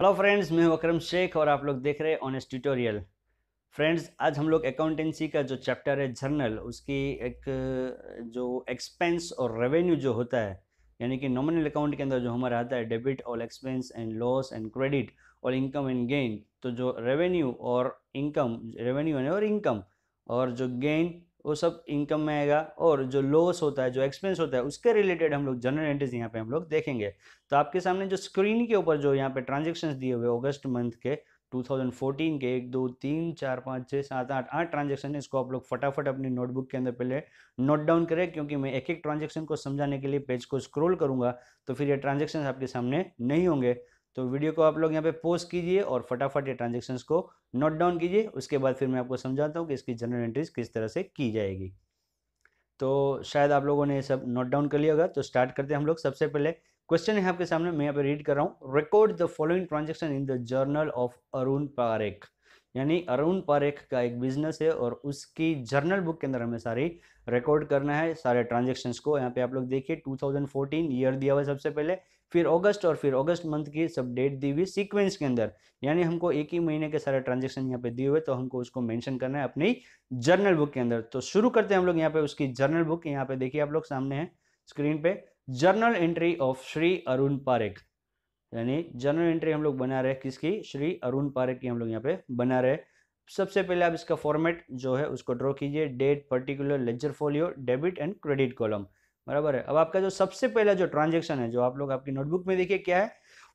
hello friends मैं हूं अक्रम शेख और आप लोग देख रहे हैं ऑनेस्ट ट्यूटोरियल फ्रेंड्स आज हम लोग अकाउंटेंसी का जो चैप्टर है जर्नल उसकी एक जो एक्सपेंस और रेवेन्यू जो होता है यानी कि नॉमिनल अकाउंट के अंदर जो हमारा आता है डेबिट और expense and loss and credit और इनकम एंड गेन तो जो रेवेन्यू और इनकम रेवेन्यू और इनकम और जो गेन वो सब इनकम में आएगा और जो लॉस होता है जो एक्सपेंस होता है उसके रिलेटेड हम लोग जनरल एंट्रीज यहाँ पे हम लोग देखेंगे तो आपके सामने जो स्क्रीन के ऊपर जो यहाँ पे ट्रांजेक्शन दिए हुए अगस्त मंथ के 2014 के एक दो तीन चार पाँच छः सात आठ आठ ट्रांजेक्शन है इसको आप लोग फटाफट अपनी नोटबुक के अंदर पहले नोट डाउन करें क्योंकि मैं एक एक ट्रांजेक्शन को समझाने के लिए पेज को स्क्रोल करूँगा तो फिर ये ट्रांजेक्शन आपके सामने नहीं होंगे तो वीडियो को आप लोग यहाँ पे पोस्ट कीजिए और फटाफट ये ट्रांजेक्शन को नोट डाउन कीजिए उसके बाद फिर मैं आपको समझाता हूँ कि इसकी जनरल एंट्रीज किस तरह से की जाएगी तो शायद आप लोगों ने सब नोट डाउन कर लिया होगा तो स्टार्ट करते हैं हम लोग सबसे पहले क्वेश्चन है आपके सामने मैं यहाँ पे रीड कर रहा हूँ record the following transaction in the journal of Arun Parekh यानी अरुण पारेख का एक बिजनेस है और उसकी जर्नल बुक के अंदर हमें सारी रिकॉर्ड करना है सारे ट्रांजेक्शन्स को यहाँ पे आप लोग देखिए 2014 ईयर दिया हुआ है सबसे पहले फिर अगस्त और फिर अगस्त मंथ की सब डेट दी हुई सीक्वेंस के अंदर यानी हमको एक ही महीने के सारे ट्रांजेक्शन यहाँ पे दिए हुए तो हमको उसको मेंशन करना है अपनी जर्नल बुक के अंदर तो शुरू करते हैं हम लोग यहाँ पे उसकी जर्नल बुक यहाँ पे देखिए आप लोग सामने है स्क्रीन पे journal entry of Shri Arun Parekh यानी जर्नल एंट्री हम लोग बना रहे किसकी श्री अरुण पारेख की हम लोग यहाँ पे बना रहे सबसे पहले आप इसका फॉर्मेट जो है उसको ड्रॉ कीजिए date particular ledger folio debit and credit column बराबर है अब आपका जो सबसे पहला जो ट्रांजेक्शन है जो आप लोग आपकी नोटबुक में देखिए क्या है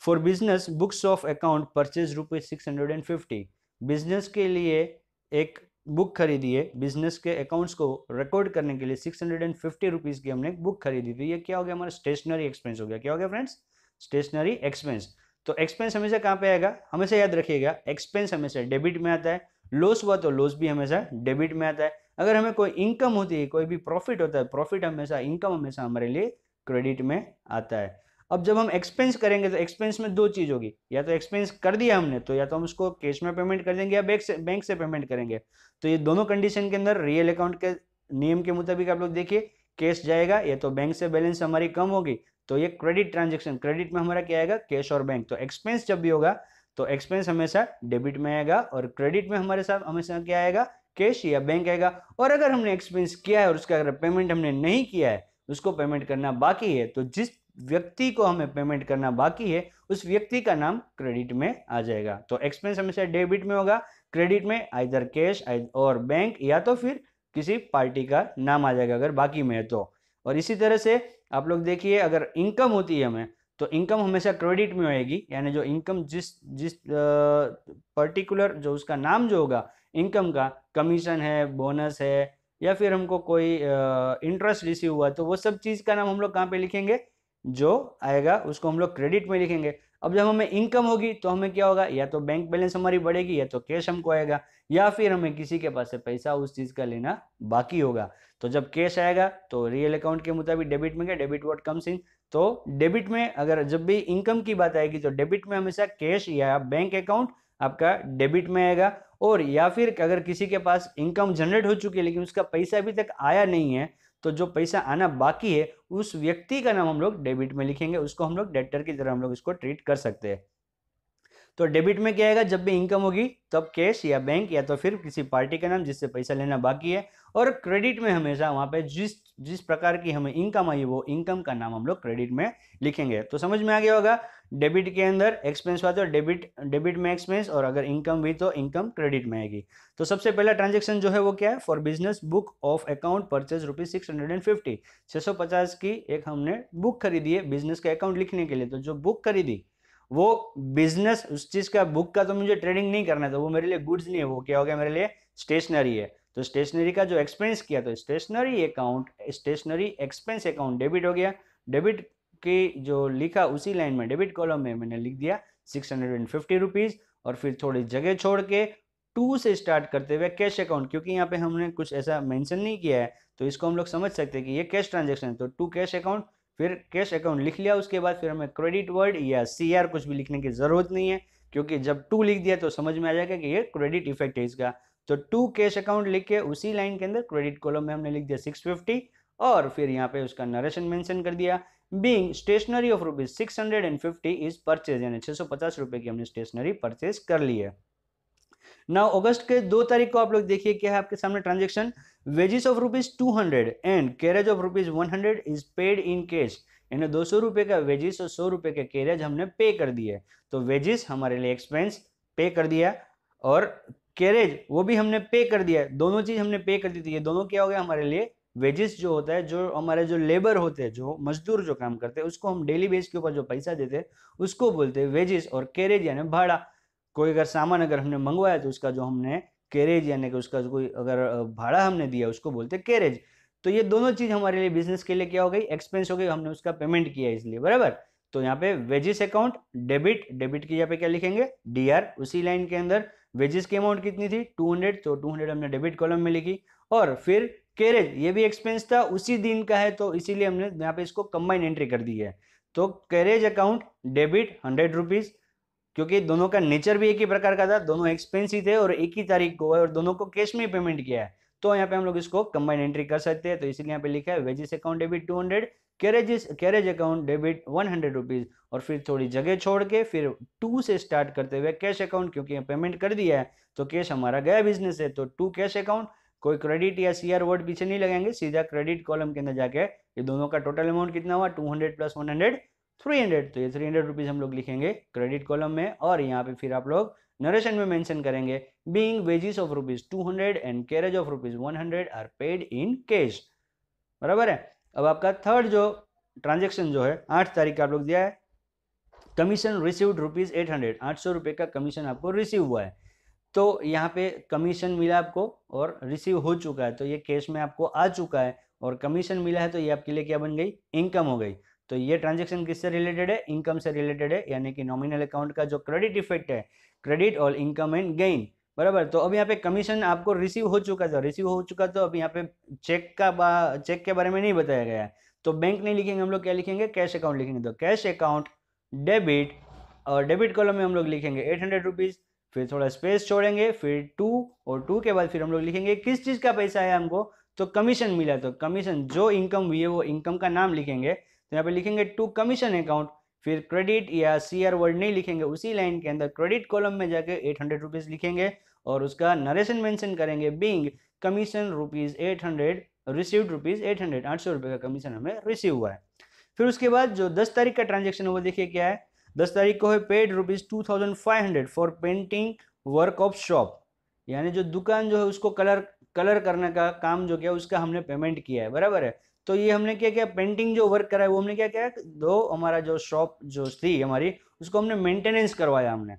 for business books of account purchase rupees six hundred and fifty business के लिए एक बुक खरीदी है बिजनेस के अकाउंट्स को रिकॉर्ड करने के लिए six hundred and fifty rupees की हमने एक बुक खरीदी तो ये क्या हो गया हमारा स्टेशनरी एक्सपेंस हो गया क्या हो गया फ्रेंड्स स्टेशनरी एक्सपेंस तो एक्सपेंस हमेशा कहाँ पे आएगा हमेशा याद रखिएगा एक्सपेंस हमेशा डेबिट में आता है लॉस हुआ तो लॉस भी हमेशा डेबिट में आता है अगर हमें कोई इनकम होती है कोई भी प्रॉफिट होता है प्रॉफिट हमेशा इनकम हमेशा हमारे लिए क्रेडिट में आता है अब जब हम एक्सपेंस करेंगे तो एक्सपेंस में दो चीज़ होगी या तो एक्सपेंस कर दिया हमने तो या तो हम उसको कैश में पेमेंट कर देंगे या बैंक से बैंक से पेमेंट करेंगे तो ये दोनों कंडीशन के अंदर रियल अकाउंट के नियम के मुताबिक आप लोग देखिए कैश जाएगा या तो बैंक से बैलेंस हमारी कम होगी तो ये क्रेडिट ट्रांजेक्शन क्रेडिट में हमारा क्या आएगा कैश और बैंक तो एक्सपेंस जब भी होगा तो एक्सपेंस हमेशा डेबिट में आएगा और क्रेडिट में हमारे साथ हमेशा क्या आएगा कैश या बैंक आएगा और अगर हमने एक्सपेंस किया है और उसका अगर पेमेंट हमने नहीं किया है उसको पेमेंट करना बाकी है तो जिस व्यक्ति को हमें पेमेंट करना बाकी है उस व्यक्ति का नाम क्रेडिट में आ जाएगा तो एक्सपेंस हमेशा डेबिट में होगा क्रेडिट में आइधर कैश और बैंक या तो फिर किसी पार्टी का नाम आ जाएगा अगर बाकी में है तो और इसी तरह से आप लोग देखिए अगर इनकम होती है हमें तो इनकम हमेशा क्रेडिट में होएगी यानी जो इनकम जिस जिस पर्टिकुलर जो उसका नाम जो होगा इनकम का कमीशन है बोनस है या फिर हमको कोई इंटरेस्ट रिसीव हुआ तो वो सब चीज़ का नाम हम लोग कहाँ पे लिखेंगे जो आएगा उसको हम लोग क्रेडिट में लिखेंगे अब जब हमें इनकम होगी तो हमें क्या होगा या तो बैंक बैलेंस हमारी बढ़ेगी या तो कैश हमको आएगा या फिर हमें किसी के पास से पैसा उस चीज़ का लेना बाकी होगा तो जब कैश आएगा तो रियल अकाउंट के मुताबिक डेबिट में गया डेबिट वॉट कम सिंह तो डेबिट में अगर जब भी इनकम की बात आएगी तो डेबिट में हमेशा कैश या बैंक अकाउंट आपका डेबिट में आएगा और या फिर अगर किसी के पास इनकम जनरेट हो चुकी है लेकिन उसका पैसा अभी तक आया नहीं है तो जो पैसा आना बाकी है उस व्यक्ति का नाम हम लोग डेबिट में लिखेंगे उसको हम लोग डेटर की तरह हम लोग इसको ट्रीट कर सकते हैं तो डेबिट में क्या आएगा जब भी इनकम होगी तब कैश या बैंक या तो फिर किसी पार्टी का नाम जिससे पैसा लेना बाकी है और क्रेडिट में हमेशा वहाँ पे जिस जिस प्रकार की हमें इनकम आई वो इनकम का नाम हम लोग क्रेडिट में लिखेंगे तो समझ में आ गया होगा डेबिट के अंदर एक्सपेंस हुआ तो डेबिट डेबिट में एक्सपेंस और अगर इनकम भी तो इनकम क्रेडिट में आएगी तो सबसे पहला ट्रांजेक्शन जो है वो क्या है for business book of account purchase rupees six hundred and fifty छः सौ पचास की एक हमने बुक खरीदी है बिजनेस का अकाउंट लिखने के लिए तो जो बुक खरीदी वो बिजनेस उस चीज का बुक का तो मुझे ट्रेडिंग नहीं करना था तो वो मेरे लिए गुड्स नहीं है वो क्या हो गया मेरे लिए स्टेशनरी है तो स्टेशनरी का जो एक्सपेंस किया तो stationery account stationery expense account debit हो गया डेबिट की जो लिखा उसी लाइन में डेबिट कॉलम में मैंने लिख दिया six hundred and fifty rupees और फिर थोड़ी जगह छोड़ के टू से स्टार्ट करते हुए कैश अकाउंट क्योंकि यहाँ पे हमने कुछ ऐसा मेंशन नहीं किया है तो इसको हम लोग समझ सकते हैं कि ये कैश ट्रांजेक्शन है तो टू कैश अकाउंट फिर कैश अकाउंट लिख लिया उसके बाद फिर हमें क्रेडिट वर्ड या सी कुछ भी लिखने की ज़रूरत नहीं है क्योंकि जब टू लिख दिया तो समझ में आ जाएगा कि ये क्रेडिट इफेक्ट है इसका तो टू कैश अकाउंट लिख के उसी लाइन के अंदर क्रेडिट कॉलम में हमने लिख दिया सिक्स फिफ्टी और फिर यहाँ पे उसका नरेशन मेंशन कर दिया being stationery of rupees six hundred and fifty is purchase यानी छः सौ पचास रुपए की हमने स्टेशनरी परचेज कर ली है नाउ अगस्त के दो तारीख को आप लोग देखिए क्या है आपके सामने transaction wages of rupees two hundred and carriage of rupees one hundred is paid in cash यानी दो सौ रुपए का वेजिस और सौ रुपए का कैरेज हमने पे कर दिए तो वेजिस हमारे लिए एक्सपेंस पे कर दिया और कैरेज वो भी हमने पे कर दिया दोनों चीज़ हमने पे कर दी थी ये दोनों क्या हो गया हमारे लिए वेजिस जो होता है जो हमारे जो लेबर होते हैं जो मजदूर जो काम करते हैं उसको हम डेली बेस के ऊपर जो पैसा देते हैं उसको बोलते हैं वेजिस और कैरेज यानी भाड़ा कोई अगर सामान अगर हमने मंगवाया तो उसका जो हमने कैरेज यानी कि उसका कोई अगर भाड़ा हमने दिया उसको बोलते कैरेज तो ये दोनों चीज़ हमारे लिए बिजनेस के लिए क्या हो गई एक्सपेंस हो गई हमने उसका पेमेंट किया इसलिए बराबर तो यहाँ पे वेजिस अकाउंट डेबिट डेबिट की यहाँ पे क्या लिखेंगे डी उसी लाइन के अंदर वेजिस की अमाउंट कितनी थी 200 तो 200 हमने डेबिट कॉलम में लिखी और फिर कैरेज ये भी एक्सपेंस था उसी दिन का है तो इसीलिए हमने यहाँ पे इसको कंबाइन एंट्री कर दी है तो carriage account debit hundred rupees क्योंकि दोनों का नेचर भी एक ही प्रकार का था दोनों एक्सपेंसिव थे और एक ही तारीख को और दोनों को कैश में पेमेंट किया है तो यहाँ पे हम लोग इसको कंबाइन एंट्री कर सकते हैं तो इसलिए यहाँ पे लिखा है wages account debit two hundred carriage account debit one hundred rupees और फिर थोड़ी जगह छोड़ के फिर टू से स्टार्ट करते हुए कैश अकाउंट क्योंकि पेमेंट कर दिया है तो कैश हमारा गया बिजनेस है तो टू कैश अकाउंट कोई क्रेडिट या सीआर वर्ड पीछे नहीं लगाएंगे सीधा क्रेडिट कॉलम के अंदर जाके ये दोनों का टोटल अमाउंट कितना हुआ two hundred plus one hundred three hundred तो ये थ्री हंड्रेड रुपीज़ हम लोग लिखेंगे क्रेडिट कॉलम में और यहाँ पे फिर आप लोग नरेशन में मेंशन करेंगे being wages of rupees two hundred and carriage of rupees one hundred are paid in cash बराबर है अब आपका थर्ड जो ट्रांजेक्शन जो है आठ तारीख का आप लोग दिया है commission received rupees eight hundred आठ सौ रुपये का कमीशन आपको रिसीव हुआ है तो यहाँ पे कमीशन मिला आपको और रिसीव हो चुका है तो ये कैश में आपको आ चुका है और कमीशन मिला है तो ये आपके लिए क्या बन गई इनकम हो गई तो ये ट्रांजेक्शन किससे रिलेटेड है इनकम से रिलेटेड है यानी कि नॉमिनल अकाउंट का जो क्रेडिट इफेक्ट है क्रेडिट और इनकम एंड गेन बराबर तो अब यहाँ पे कमीशन आपको रिसीव हो चुका था रिसीव हो चुका तो अब यहाँ पे चेक का बा, चेक के बारे में नहीं बताया गया है तो बैंक नहीं लिखेंगे हम लोग क्या लिखेंगे कैश अकाउंट लिखेंगे तो कैश अकाउंट डेबिट और डेबिट कॉलम में हम लोग लिखेंगे एट हंड्रेड रुपीज़ फिर थोड़ा स्पेस छोड़ेंगे फिर टू और टू के बाद फिर हम लोग लिखेंगे किस चीज़ का पैसा है हमको तो कमीशन मिला तो कमीशन जो इनकम हुई है वो इनकम का नाम लिखेंगे तो यहाँ पे लिखेंगे टू कमीशन अकाउंट फिर क्रेडिट या सी आर वर्ड नहीं लिखेंगे उसी लाइन के अंदर क्रेडिट कॉलम में जाके एट हंड्रेड रुपीज़ लिखेंगे और उसका नरेशन मेंशन करेंगे being commission rupees eight hundred received rupees eight hundred आठ सौ रुपये का कमीशन हमें रिसीव हुआ है फिर उसके बाद जो दस तारीख का ट्रांजेक्शन वो देखिए क्या है दस तारीख को है paid rupees two thousand five hundred for painting work of shop यानी जो दुकान जो है उसको कलर कलर करने का काम जो किया उसका हमने पेमेंट किया है बराबर है तो ये हमने क्या किया पेंटिंग जो वर्क करा है वो हमने क्या किया दो हमारा जो शॉप जो थी हमारी उसको हमने मेंटेनेंस करवाया हमने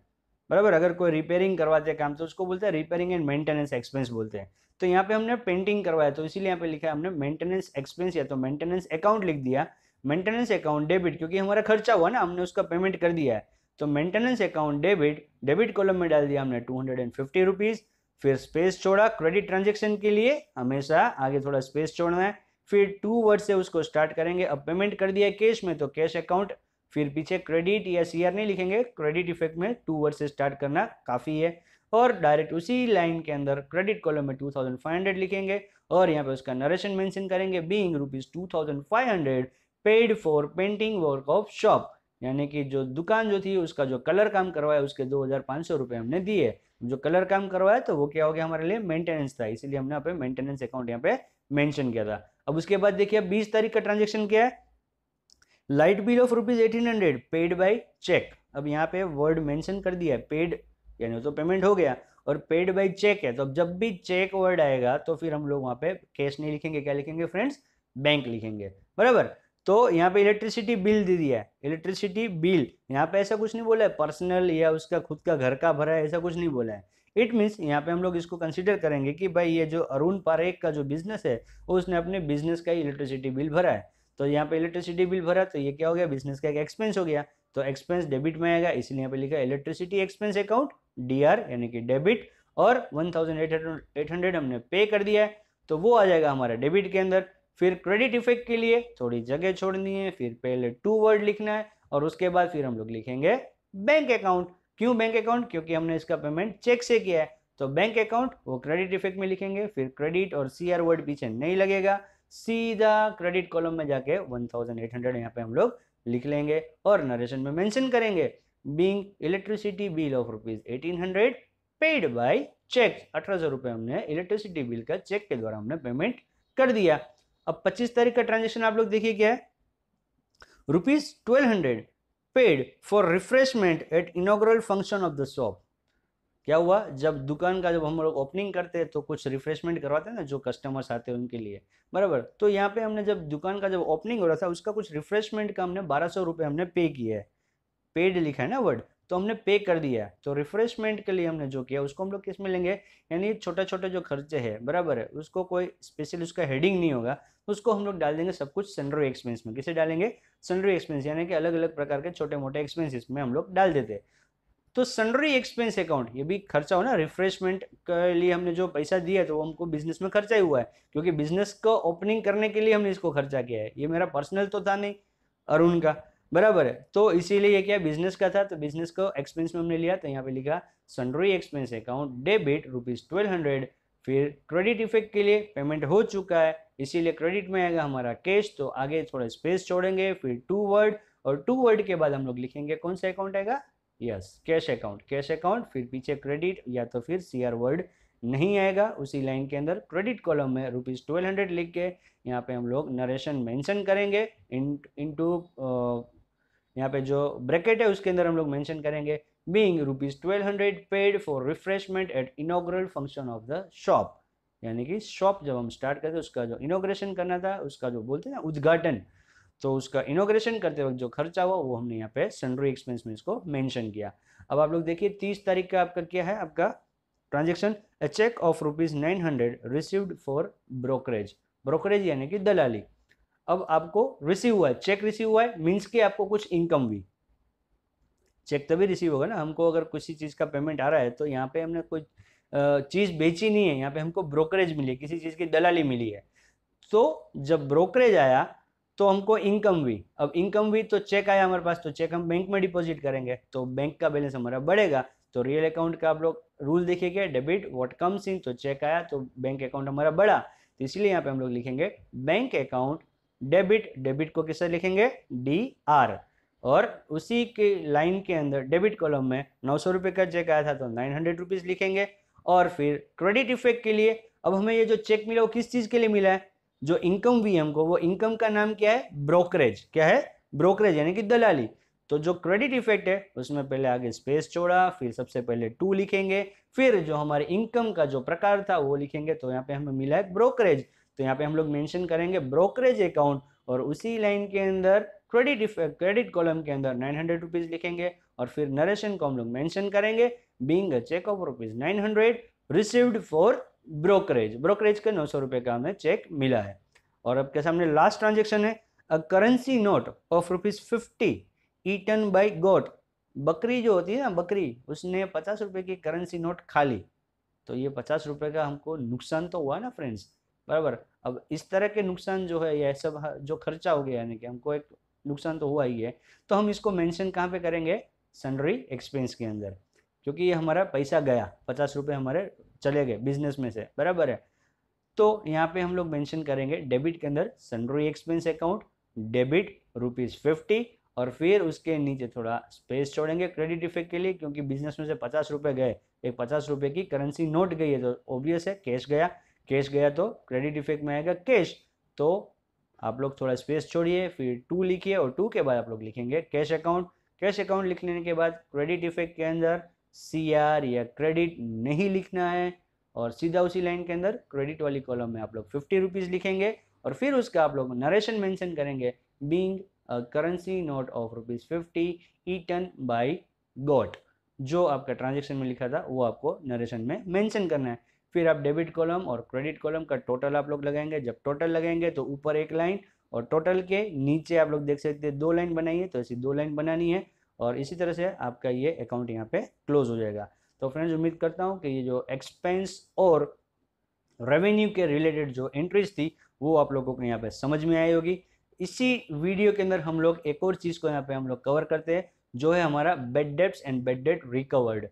बराबर अगर कोई रिपेयरिंग करवाते काम तो उसको बोलते हैं रिपेयरिंग एंड मेंटेनेंस एक्सपेंस बोलते हैं तो यहाँ पे हमने पेंटिंग करवाया तो इसीलिए यहाँ पे लिखा है हमने मेंटेनेंस एक्सपेंस या तो मेंटेनेंस अकाउंट लिख दिया मेंटेनेंस अकाउंट डेबिट क्योंकि हमारा खर्चा हुआ ना हमने उसका पेमेंट कर दिया है तो maintenance account debit debit column में डाल दिया हमने two hundred and fifty rupees फिर स्पेस छोड़ा क्रेडिट ट्रांजेक्शन के लिए हमेशा आगे थोड़ा स्पेस छोड़ना है फिर टू वर्ड से उसको स्टार्ट करेंगे अब पेमेंट कर दिया कैश में तो कैश अकाउंट फिर पीछे क्रेडिट या सीआर नहीं लिखेंगे क्रेडिट इफेक्ट में टू वर्ड से स्टार्ट करना काफ़ी है और डायरेक्ट उसी लाइन के अंदर क्रेडिट कॉलम में टू थाउजेंड फाइव हंड्रेड लिखेंगे और यहाँ पे उसका नरेशन मेंशन करेंगे being rupees two thousand five hundred paid for painting work of shop यानी कि जो दुकान जो थी उसका जो कलर काम करवाया उसके दो हज़ार पाँच सौ रुपये हमने दिए जो कलर काम करवाया तो वो क्या हो गया हमारे लिए मेंटेनेंस था इसीलिए हमने यहाँ पे मेंटेनेंस अकाउंट यहाँ पे मेंशन किया था अब उसके बाद देखिए बीस तारीख का ट्रांजेक्शन क्या है light bill of rupees eighteen hundred paid by cheque अब यहाँ पे वर्ड मेंशन कर दिया है पेड यानी तो पेमेंट हो गया और पेड बाई चेक है तो अब जब भी चेक वर्ड आएगा तो फिर हम लोग वहाँ पे कैश नहीं लिखेंगे क्या लिखेंगे फ्रेंड्स बैंक लिखेंगे बराबर तो यहाँ पे इलेक्ट्रिसिटी बिल दे दिया है इलेक्ट्रिसिटी बिल यहाँ पे ऐसा कुछ नहीं बोला है पर्सनल या उसका खुद का घर का भरा है ऐसा कुछ नहीं बोला है इट मीन्स यहाँ पे हम लोग इसको कंसिडर करेंगे कि भाई ये जो अरुण पारेख का जो बिजनेस है उसने अपने बिजनेस का इलेक्ट्रिसिटी बिल भरा है तो यहाँ पे इलेक्ट्रिसिटी बिल भरा तो ये क्या हो गया बिजनेस का एक एक्सपेंस हो गया तो एक्सपेंस डेबिट में आएगा इसलिए यहाँ पे लिखा इलेक्ट्रिसिटी एक्सपेंस अकाउंट डी यानी कि डेबिट और वन थाउजेंड हमने पे कर दिया है तो वो आ जाएगा हमारे डेबिट के अंदर फिर क्रेडिट इफेक्ट के लिए थोड़ी जगह छोड़नी है फिर पहले टू वर्ड लिखना है और उसके बाद फिर हम लोग लिखेंगे बैंक अकाउंट क्यों बैंक अकाउंट क्योंकि हमने इसका पेमेंट चेक से किया है तो बैंक अकाउंट वो क्रेडिट इफेक्ट में लिखेंगे फिर क्रेडिट और सी आर वर्ड पीछे नहीं लगेगा सीधा क्रेडिट कॉलम में जाके 1800 थाउजेंड एट हंड्रेड यहाँ पे हम लोग लिख लेंगे और नरेशन में मेंशन करेंगे being electricity bill of rupees eighteen hundred paid by cheque अठारह सौ रुपये हमने इलेक्ट्रिसिटी बिल का चेक के द्वारा हमने पेमेंट कर दिया अब पच्चीस तारीख का ट्रांजेक्शन आप लोग देखिए क्या है rupees twelve hundred paid for refreshment at inaugural function of the shop क्या हुआ जब दुकान का जब हम लोग ओपनिंग करते हैं तो कुछ रिफ्रेशमेंट करवाते हैं ना जो कस्टमर्स आते हैं उनके लिए बराबर तो यहाँ पे हमने जब दुकान का जब ओपनिंग हो रहा था उसका कुछ रिफ्रेशमेंट का हमने बारह सौ रुपये हमने पे किया है पेड लिखा है ना वर्ड तो हमने पे कर दिया है तो रिफ्रेशमेंट के लिए हमने जो किया उसको हम लोग किस में लेंगे यानी छोटा छोटा जो खर्चे है बराबर है उसको कोई स्पेशल उसका हेडिंग नहीं होगा उसको हम लोग डाल देंगे सब कुछ सेंड्री एक्सपेंस में किसे डालेंगे सेंडरी एक्सपेंस यानी कि अलग अलग प्रकार के छोटे मोटे एक्सपेंसिस में हम लोग डाल देते हैं तो सन्ड्री एक्सपेंस अकाउंट ये भी खर्चा हो ना रिफ्रेशमेंट के लिए हमने जो पैसा दिया तो वो हमको बिजनेस में खर्चा ही हुआ है क्योंकि बिजनेस को ओपनिंग करने के लिए हमने इसको खर्चा किया है ये मेरा पर्सनल तो था नहीं अरुण का बराबर है तो इसीलिए ये क्या बिजनेस का था तो बिजनेस को एक्सपेंस में हमने लिया तो यहाँ पे लिखा sundry expense account debit rupees twelve hundred फिर क्रेडिट इफेक्ट के लिए पेमेंट हो चुका है इसीलिए क्रेडिट में आएगा हमारा कैश तो आगे थोड़ा स्पेस छोड़ेंगे फिर टू वर्ड और टू वर्ड के बाद हम लोग लिखेंगे कौन सा अकाउंट आएगा yes cash account cash account फिर पीछे क्रेडिट या तो फिर सी आर वर्ड नहीं आएगा उसी लाइन के अंदर क्रेडिट कॉलम में रुपीज़ ट्वेल्व हंड्रेड लिख के यहाँ पे हम लोग नरेशन मेंशन करेंगे इन इनटू यहाँ पे जो ब्रैकेट है उसके अंदर हम लोग मेंशन करेंगे being rupees twelve hundred paid for refreshment at inaugural function of the shop यानी कि शॉप जब हम स्टार्ट करते उसका जो इनोग्रेशन करना था उसका जो बोलते हैं ना उद्घाटन तो उसका इनोग्रेशन करते वक्त जो खर्चा हुआ वो हमने यहाँ पे सन्ड्री एक्सपेंस में इसको मैंशन किया अब आप लोग देखिए तीस तारीख का आपका क्या है आपका transaction cheque of rupees nine hundred received for brokerage brokerage यानी कि दलाली अब आपको रिसीव हुआ है चेक रिसीव हुआ है मीन्स कि आपको कुछ इनकम हुई चेक तभी रिसीव होगा ना हमको अगर किसी चीज़ का पेमेंट आ रहा है तो यहाँ पे हमने कोई चीज़ बेची नहीं है यहाँ पे हमको ब्रोकरेज मिली है किसी चीज़ की दलाली मिली है तो जब ब्रोकरेज आया तो हमको इनकम हुई अब इनकम हुई तो चेक आया हमारे पास तो चेक हम बैंक में डिपॉजिट करेंगे तो बैंक का बैलेंस हमारा बढ़ेगा तो रियल अकाउंट का आप लोग रूल देखेंगे डेबिट व्हाट कम्स इन तो चेक आया तो बैंक अकाउंट हमारा बढ़ा तो इसलिए यहाँ पे हम लोग लिखेंगे बैंक अकाउंट डेबिट डेबिट को कैसे लिखेंगे डी आर और उसी के लाइन के अंदर डेबिट कॉलम में नौ सौ रुपये का चेक आया था तो नाइन हंड्रेड रुपीज़ लिखेंगे और फिर क्रेडिट इफेक्ट के लिए अब हमें ये जो चेक मिला वो किस चीज़ के लिए मिला है जो इनकम हुई हमको वो इनकम का नाम क्या है ब्रोकरेज क्या है ब्रोकरेज यानी कि दलाली तो जो क्रेडिट इफेक्ट है उसमें पहले आगे स्पेस छोड़ा फिर सबसे पहले टू लिखेंगे फिर जो हमारे इनकम का जो प्रकार था वो लिखेंगे तो यहाँ पे हमें मिला है ब्रोकरेज तो यहाँ पे हम लोग मेंशन करेंगे ब्रोकरेज अकाउंट और उसी लाइन के अंदर क्रेडिट क्रेडिट कॉलम के अंदर नाइन हंड्रेड रुपीज़ लिखेंगे और फिर नरेशन को हम लोग मैंशन करेंगे being cheque of rupees nine hundred received for brokerage brokerage का नौ सौ रुपये का हमें चेक मिला है और आपके सामने लास्ट ट्रांजेक्शन है a currency note of rupees fifty eaten by goat बकरी जो होती है ना बकरी उसने पचास रुपये की करेंसी नोट खा ली तो ये पचास रुपये का हमको नुकसान तो हुआ ना फ्रेंड्स बराबर अब इस तरह के नुकसान जो है यह सब जो खर्चा हो गया यानी कि हमको एक नुकसान तो हुआ ही है तो हम इसको मेंशन कहाँ पे करेंगे सन्ड्री एक्सपेंस के अंदर क्योंकि ये हमारा पैसा गया पचास रुपये हमारे चले गए बिजनेस में से बराबर है तो यहाँ पे हम लोग मेंशन करेंगे डेबिट के अंदर sundry expense account debit rupees fifty और फिर उसके नीचे थोड़ा स्पेस छोड़ेंगे क्रेडिट इफेक्ट के लिए क्योंकि बिजनेस में से पचास रुपये गए एक पचास रुपये की करेंसी नोट गई है तो ऑब्वियस है कैश गया कैश गया तो क्रेडिट इफेक्ट में आएगा कैश तो आप लोग थोड़ा स्पेस छोड़िए फिर टू लिखिए और टू के बाद आप लोग लिखेंगे कैश अकाउंट कैश अकाउंट लिख लेने के बाद क्रेडिट इफेक्ट के अंदर सी आर या क्रेडिट नहीं लिखना है और सीधा उसी लाइन के अंदर क्रेडिट वाली कॉलम में आप लोग फिफ्टी रुपीज़ लिखेंगे और फिर उसका आप लोग नरेशन मेंशन करेंगे being currency note of rupees fifty eaten by goat जो आपका ट्रांजेक्शन में लिखा था वो आपको नरेशन में मेंशन करना है फिर आप डेबिट कॉलम और क्रेडिट कॉलम का टोटल आप लोग लगाएंगे जब टोटल लगाएंगे तो ऊपर एक लाइन और टोटल के नीचे आप लोग देख सकते हैं दो लाइन बनाई है तो ऐसी दो लाइन बनानी है और इसी तरह से आपका ये अकाउंट यहाँ पे क्लोज हो जाएगा तो फ्रेंड्स उम्मीद करता हूँ कि ये जो एक्सपेंस और रेवेन्यू के रिलेटेड जो एंट्रीज थी वो आप लोगों को यहाँ पे समझ में आई होगी इसी वीडियो के अंदर हम लोग एक और चीज़ को यहाँ पे हम लोग कवर करते हैं जो है हमारा bad debts and bad debt recovered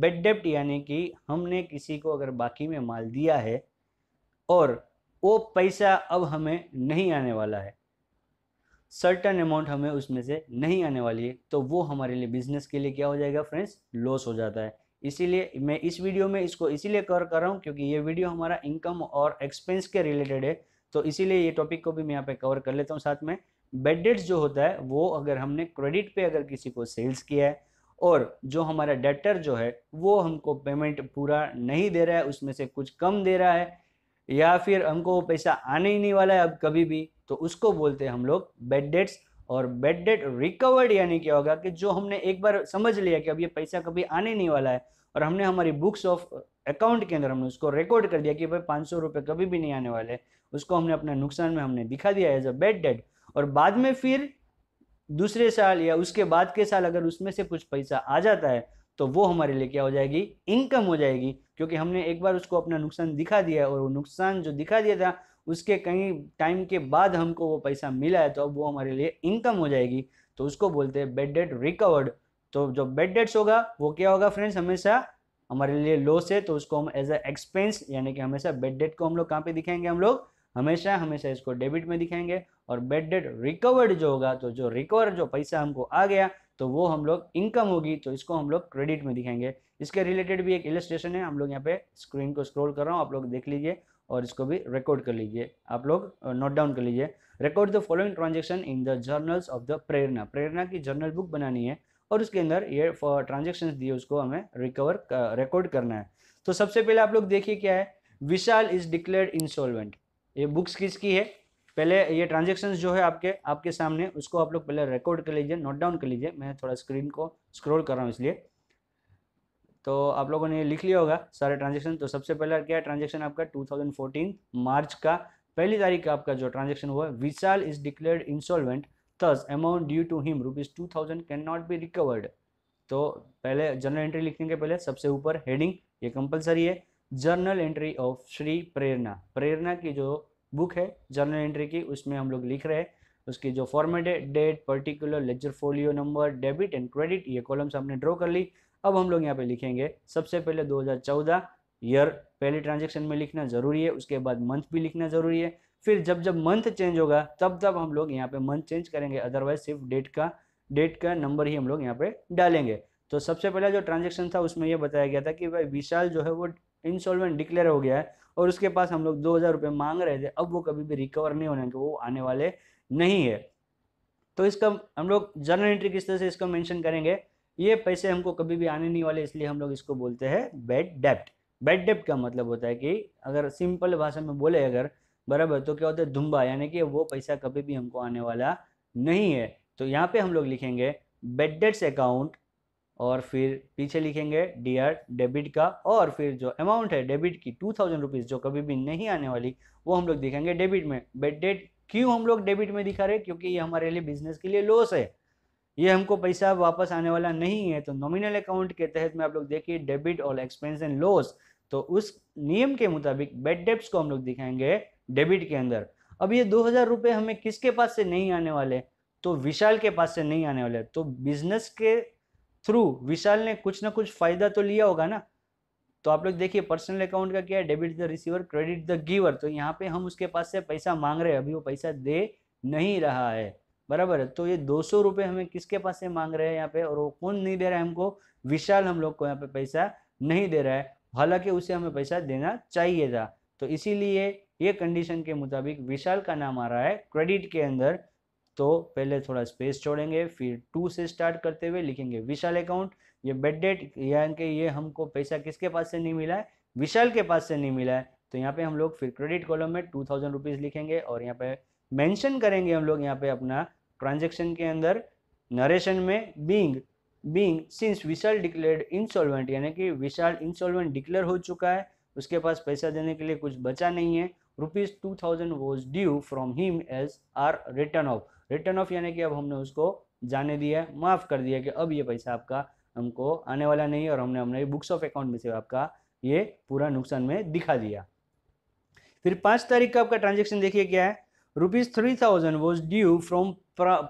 bad डेप्ट यानी कि हमने किसी को अगर बाकी में माल दिया है और वो पैसा अब हमें नहीं आने वाला है सर्टन अमाउंट हमें उसमें से नहीं आने वाली है तो वो हमारे लिए बिजनेस के लिए क्या हो जाएगा फ्रेंड्स लॉस हो जाता है इसीलिए मैं इस वीडियो में इसको इसीलिए कवर कर रहा हूँ क्योंकि ये वीडियो हमारा इनकम और एक्सपेंस के रिलेटेड है तो इसीलिए ये टॉपिक को भी मैं यहाँ पे कवर कर लेता हूँ साथ में बेड डेट्स जो होता है वो अगर हमने क्रेडिट पे अगर किसी को सेल्स किया है और जो हमारा डेटर जो है वो हमको पेमेंट पूरा नहीं दे रहा है उसमें से कुछ कम दे रहा है या फिर हमको वो पैसा आने ही नहीं वाला है अब कभी भी तो उसको बोलते हैं हम लोग बेड डेट्स और बेड डेट रिकवर्ड यानी क्या होगा कि जो हमने एक बार समझ लिया कि अब ये पैसा कभी आने नहीं वाला है और हमने हमारी बुक्स ऑफ अकाउंट के अंदर हमने उसको रिकॉर्ड कर दिया कि भाई पाँच सौ रुपये कभी भी नहीं आने वाले उसको हमने अपने नुकसान में हमने दिखा दिया एज अ बेड डेट और बाद में फिर दूसरे साल या उसके बाद के साल अगर उसमें से कुछ पैसा आ जाता है तो वो हमारे लिए क्या हो जाएगी इनकम हो जाएगी क्योंकि हमने एक बार उसको अपना नुकसान दिखा दिया है और वो नुकसान जो दिखा दिया था उसके कई टाइम के बाद हमको वो पैसा मिला है तो अब वो हमारे लिए इनकम हो जाएगी तो उसको बोलते हैं बेड डेट रिकवर्ड तो जो बेड डेट्स होगा वो क्या होगा फ्रेंड्स हमेशा हमारे लिए लॉस है तो उसको हम एज अ एक्सपेंस यानी कि हमेशा बेड डेट को हम लोग कहाँ पे दिखाएंगे हम लोग हमेशा हमेशा इसको डेबिट में दिखाएंगे और बेड डेट रिकवर्ड जो होगा तो जो रिकवर जो पैसा हमको आ गया तो वो हम लोग इनकम होगी तो इसको हम लोग क्रेडिट में दिखाएंगे इसके रिलेटेड भी एक इलेस्ट्रेशन है हम लोग यहाँ पे स्क्रीन को स्क्रॉल कर रहा हूँ आप लोग देख लीजिए और इसको भी रिकॉर्ड कर लीजिए आप लोग नोट डाउन कर लीजिए record the following transaction in the journals of the Prerna Prerna की जर्नल बुक बनानी है और उसके अंदर ये ट्रांजेक्शन दिए उसको हमें रिकवर रिकॉर्ड करना है तो सबसे पहले आप लोग देखिए क्या है विशाल इज डिक्लेयर इंसॉल्वेंट ये बुक्स किसकी है पहले ये ट्रांजेक्शन जो है आपके आपके सामने उसको आप लोग पहले रिकॉर्ड कर लीजिए नोट डाउन कर लीजिए मैं थोड़ा स्क्रीन को स्क्रोल कर रहा हूँ इसलिए तो आप लोगों ने लिख लिया होगा सारे ट्रांजेक्शन तो सबसे पहला क्या ट्रांजेक्शन आपका टू मार्च का पहली तारीख का आपका जो ट्रांजेक्शन हुआ Vishal is declare insolvent thus amount due to him rupees two thousand can not be recovered तो पहले जर्नल एंट्री लिखने के पहले सबसे ऊपर हेडिंग ये कंपलसरी है journal entry of Shri Prerna Prerna की जो बुक है जर्नल एंट्री की उसमें हम लोग लिख रहे हैं उसकी जो फॉर्मेट है date particular ledger folio number debit and credit ये कॉलम्स हमने ड्रॉ कर ली अब हम लोग यहाँ पे लिखेंगे सबसे पहले 2014 ईयर पहले ट्रांजेक्शन में लिखना जरूरी है उसके बाद मंथ भी लिखना जरूरी है फिर जब जब मंथ चेंज होगा तब तब हम लोग यहाँ पे मंथ चेंज करेंगे अदरवाइज सिर्फ डेट का डेट का नंबर ही हम लोग यहाँ पे डालेंगे तो सबसे पहला जो ट्रांजेक्शन था उसमें यह बताया गया था कि भाई विशाल जो है वो इंस्टॉलमेंट डिक्लेयर हो गया है और उसके पास हम लोग दो हज़ार रुपये मांग रहे थे अब वो कभी भी रिकवर नहीं होने के वो आने वाले नहीं है तो इसका हम लोग जर्नल एंट्री किस तरह से इसको मेंशन करेंगे ये पैसे हमको कभी भी आने नहीं वाले इसलिए हम लोग इसको बोलते हैं बेड डेप्ट बेड डेप्ट का मतलब होता है कि अगर सिंपल भाषा में बोले अगर बराबर तो क्या होता है धुम्बा यानी कि वो पैसा कभी भी हमको आने वाला नहीं है तो यहाँ पे हम लोग लिखेंगे बेड डेट्स अकाउंट और फिर पीछे लिखेंगे डी आर डेबिट का और फिर जो अमाउंट है डेबिट की टू थाउजेंड रुपीज़ जो कभी भी नहीं आने वाली वो हम लोग दिखाएंगे डेबिट में बेड डेट क्यों हम लोग डेबिट में दिखा रहे हैं क्योंकि ये हमारे लिए बिजनेस के लिए लॉस है ये हमको पैसा वापस आने वाला नहीं है तो नॉमिनल अकाउंट के तहत में आप लोग देखिए डेबिट और एक्सपेंस एंड लॉस तो उस नियम के मुताबिक बेड डेप्स को हम लोग दिखाएंगे डेबिट के अंदर अब ये दो हज़ार रुपये हमें किसके पास से नहीं आने वाले तो विशाल के पास से नहीं आने वाले तो बिजनेस के थ्रू विशाल ने कुछ ना कुछ फायदा तो लिया होगा ना तो आप लोग देखिए पर्सनल अकाउंट का क्या है debit the receiver credit the giver तो यहाँ पे हम उसके पास से पैसा मांग रहे हैं अभी वो पैसा दे नहीं रहा है बराबर है तो ये दो सौ रुपये हमें किसके पास से मांग रहे हैं यहाँ पे और वो कौन नहीं दे रहा है हमको विशाल हम लोग को यहाँ पे पैसा नहीं दे रहा है हालांकि उसे हमें पैसा देना चाहिए था तो इसीलिए ये कंडीशन के मुताबिक विशाल का नाम आ रहा है क्रेडिट के अंदर तो पहले थोड़ा स्पेस छोड़ेंगे फिर टू से स्टार्ट करते हुए लिखेंगे विशाल अकाउंट ये बेड डेट यानी कि ये हमको पैसा किसके पास से नहीं मिला है विशाल के पास से नहीं मिला है तो यहाँ पे हम लोग फिर क्रेडिट कॉलम में टू थाउजेंड रुपीज़ लिखेंगे और यहाँ पे मेंशन करेंगे हम लोग यहाँ पे अपना ट्रांजेक्शन के अंदर नरेशन में being being since Vishal declared insolvent यानी कि विशाल इंसॉल्वेंट डिक्लेयर हो चुका है उसके पास पैसा देने के लिए कुछ बचा नहीं है rupees two thousand was due from him as are return of return of यानी कि अब हमने उसको जाने दिया माफ़ कर दिया कि अब ये पैसा आपका हमको आने वाला नहीं है और हमने हमने बुक्स ऑफ अकाउंट में से आपका ये पूरा नुकसान में दिखा दिया फिर पांच तारीख का आपका ट्रांजेक्शन देखिए क्या है rupees three thousand was due from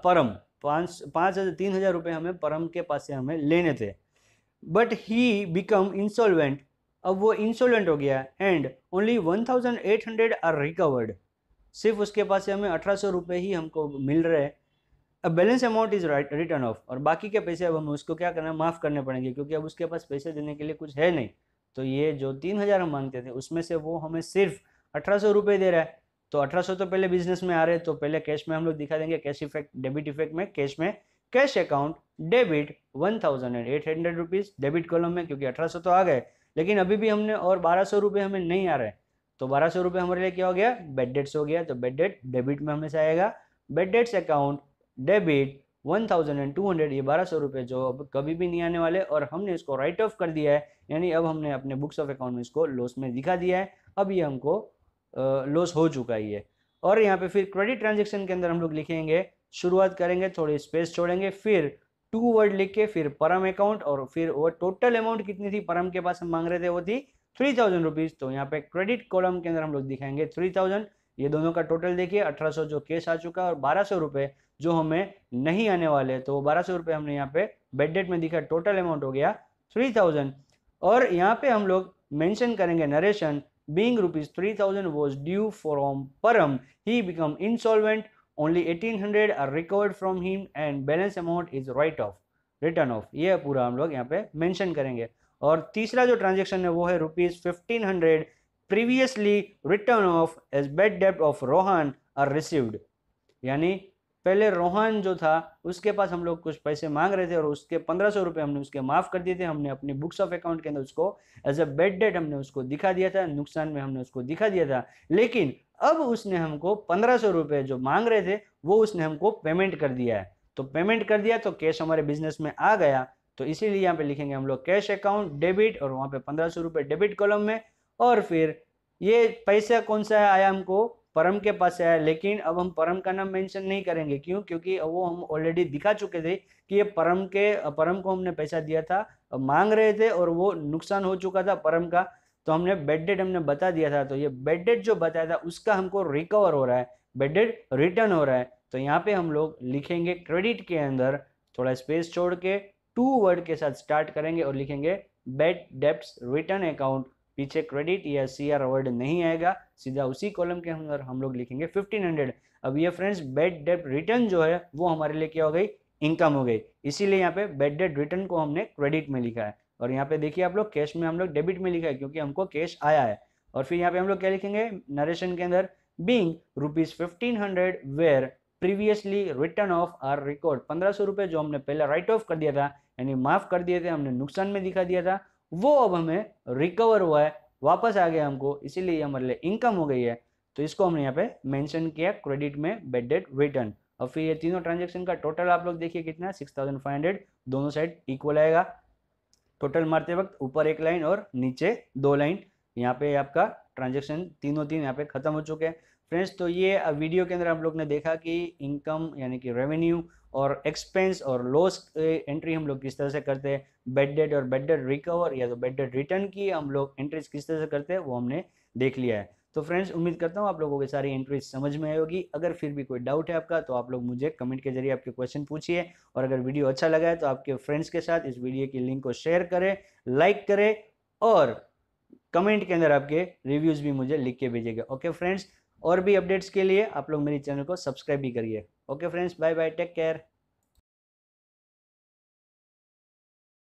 Param पांच पांच हज़ार तीन हज़ार रुपये हमें परम के पास से हमें लेने थे बट ही बिकम इंसॉल्वेंट अब वो इंसोलेंट हो गया and only one thousand eight hundred are recovered सिर्फ उसके पास से हमें अठारह सौ रुपये ही हमको मिल रहे हैं अब balance amount is written off और बाकी के पैसे अब हम उसको क्या करना माफ़ करने पड़ेंगे क्योंकि अब उसके पास पैसे देने के लिए कुछ है नहीं तो ये जो तीन हज़ार हम मांगते थे उसमें से वो हमें सिर्फ अठारह सौ रुपये दे रहा है तो अठारह सौ तो पहले बिजनेस में आ रहे तो पहले कैश में हम लोग दिखा देंगे कैश इफेक्ट डेबिट इफेक्ट में कैश में cash account debit one thousand and eight hundred rupees debit column में क्योंकि अठारह सौ तो आ गए लेकिन अभी भी हमने और बारह सौ रुपये हमें नहीं आ रहे हैं तो बारह सौ रुपये हमारे लिए क्या हो गया बेड डेट्स हो गया तो बेड डेट डेबिट में हमें से आएगा bad debts account debit one thousand and two hundred ये बारह सौ रुपये जो अब कभी भी नहीं आने वाले और हमने इसको राइट ऑफ कर दिया है यानी अब हमने अपने बुक्स ऑफ अकाउंट में इसको लॉस में दिखा दिया है अब ये हमको लॉस हो चुका ही है और यहाँ पे फिर क्रेडिट ट्रांजेक्शन के अंदर हम लोग लिखेंगे शुरुआत करेंगे थोड़ी स्पेस छोड़ेंगे फिर टू वर्ड लिख के फिर परम अकाउंट और फिर वो टोटल अमाउंट कितनी थी परम के पास हम मांग रहे थे वो थी थ्री थाउजेंड रुपीज़ तो यहाँ पे क्रेडिट कॉलम के अंदर हम लोग दिखाएंगे थ्री थाउजेंड ये दोनों का टोटल देखिए अठारह सौ जो केस आ चुका है और बारह सौ रुपये जो हमें नहीं आने वाले तो वो बारह सौ रुपये हमने यहाँ पे बेड डेट में दिखा टोटल अमाउंट हो गया थ्री थाउजेंड और यहाँ पे हम लोग मैंशन करेंगे narration being rupees three thousand was due for Param he become insolvent only 1800 are recovered from him and balance amount is write off written off ये पूरा हम लोग यहाँ पे मेंशन करेंगे और तीसरा जो ट्रांजेक्शन है वो है rupees fifteen hundred previously written off as bad डेप्ट ऑफ रोहन आर रिसीव्ड यानी पहले रोहन जो था उसके पास हम लोग कुछ पैसे मांग रहे थे और उसके पंद्रह सौ रुपये हमने उसके माफ़ कर दिए थे हमने अपनी बुक्स ऑफ अकाउंट के अंदर उसको एज अ बेड डेट हमने उसको दिखा दिया था नुकसान में हमने उसको दिखा दिया था लेकिन अब उसने हमको पंद्रह सौ रुपये जो मांग रहे थे वो उसने हमको पेमेंट कर दिया है तो पेमेंट कर दिया तो कैश हमारे बिजनेस में आ गया तो इसीलिए यहाँ पे लिखेंगे हम लोग कैश अकाउंट डेबिट और वहाँ पे पंद्रह सौ रुपये डेबिट कॉलम में और फिर ये पैसा कौन सा है आया हमको परम के पास आया लेकिन अब हम परम का नाम मेंशन नहीं करेंगे क्यों क्योंकि वो हम ऑलरेडी दिखा चुके थे कि ये परम के परम को हमने पैसा दिया था मांग रहे थे और वो नुकसान हो चुका था परम का तो हमने बेड डेट हमने बता दिया था तो ये बेड डेट जो बताया था उसका हमको रिकवर हो रहा है बेड डेट रिटर्न हो रहा है तो यहाँ पे हम लोग लिखेंगे क्रेडिट के अंदर थोड़ा स्पेस छोड़ के टू वर्ड के साथ स्टार्ट करेंगे और लिखेंगे बेड डेप्स रिटर्न अकाउंट पीछे क्रेडिट या सी आर अवर्ड नहीं आएगा सीधा उसी कॉलम के अंदर हम लोग लिखेंगे फिफ्टीन हंड्रेड अब ये फ्रेंड्स बेड डेट रिटर्न जो है वो हमारे लिए क्या हो गई इनकम हो गई इसीलिए यहाँ पे बेड डेट रिटर्न को हमने क्रेडिट में लिखा है और यहाँ पे देखिए आप लोग कैश में हम लोग डेबिट में लिखा है क्योंकि हमको कैश आया है और फिर यहाँ पे हम लोग क्या लिखेंगे नरेशन के अंदर being rupees fifteen hundred were previously written off are record पंद्रह सौ रुपये जो हमने पहले राइट ऑफ कर दिया था यानी माफ़ कर दिए थे हमने नुकसान में दिखा दिया था वो अब हमें रिकवर हुआ है वापस आ गया हमको इसीलिए हमारे लिए इनकम हो गई है तो इसको हमने यहाँ पे मेंशन किया क्रेडिट में बेड डेट रिटर्न और फिर ये तीनों ट्रांजेक्शन का टोटल आप लोग देखिए कितना सिक्स थाउजेंड फाइव हंड्रेड दोनों साइड इक्वल आएगा टोटल मारते वक्त ऊपर एक लाइन और नीचे दो लाइन यहाँ पे आपका ट्रांजेक्शन तीनों तीन यहाँ पे खत्म हो चुके हैं फ्रेंड्स तो ये वीडियो के अंदर हम लोग ने देखा कि इनकम यानी कि रेवेन्यू और एक्सपेंस और लॉस एंट्री हम लोग किस तरह से करते हैं बेड डेट और बेड डेट रिकवर या तो बेड डेट रिटर्न की हम लोग एंट्रीज किस तरह से करते हैं वो हमने देख लिया है तो फ्रेंड्स उम्मीद करता हूँ आप लोगों की सारी एंट्रीज समझ में आई होगी अगर फिर भी कोई डाउट है आपका तो आप लोग मुझे कमेंट के जरिए आपके क्वेश्चन पूछिए और अगर वीडियो अच्छा लगा है तो आपके फ्रेंड्स के साथ इस वीडियो की लिंक को शेयर करें लाइक करें और कमेंट के अंदर आपके रिव्यूज़ भी मुझे लिख के भेजेगा ओके फ्रेंड्स और भी अपडेट्स के लिए आप लोग मेरे चैनल को सब्सक्राइब भी करिए okay friends bye bye take care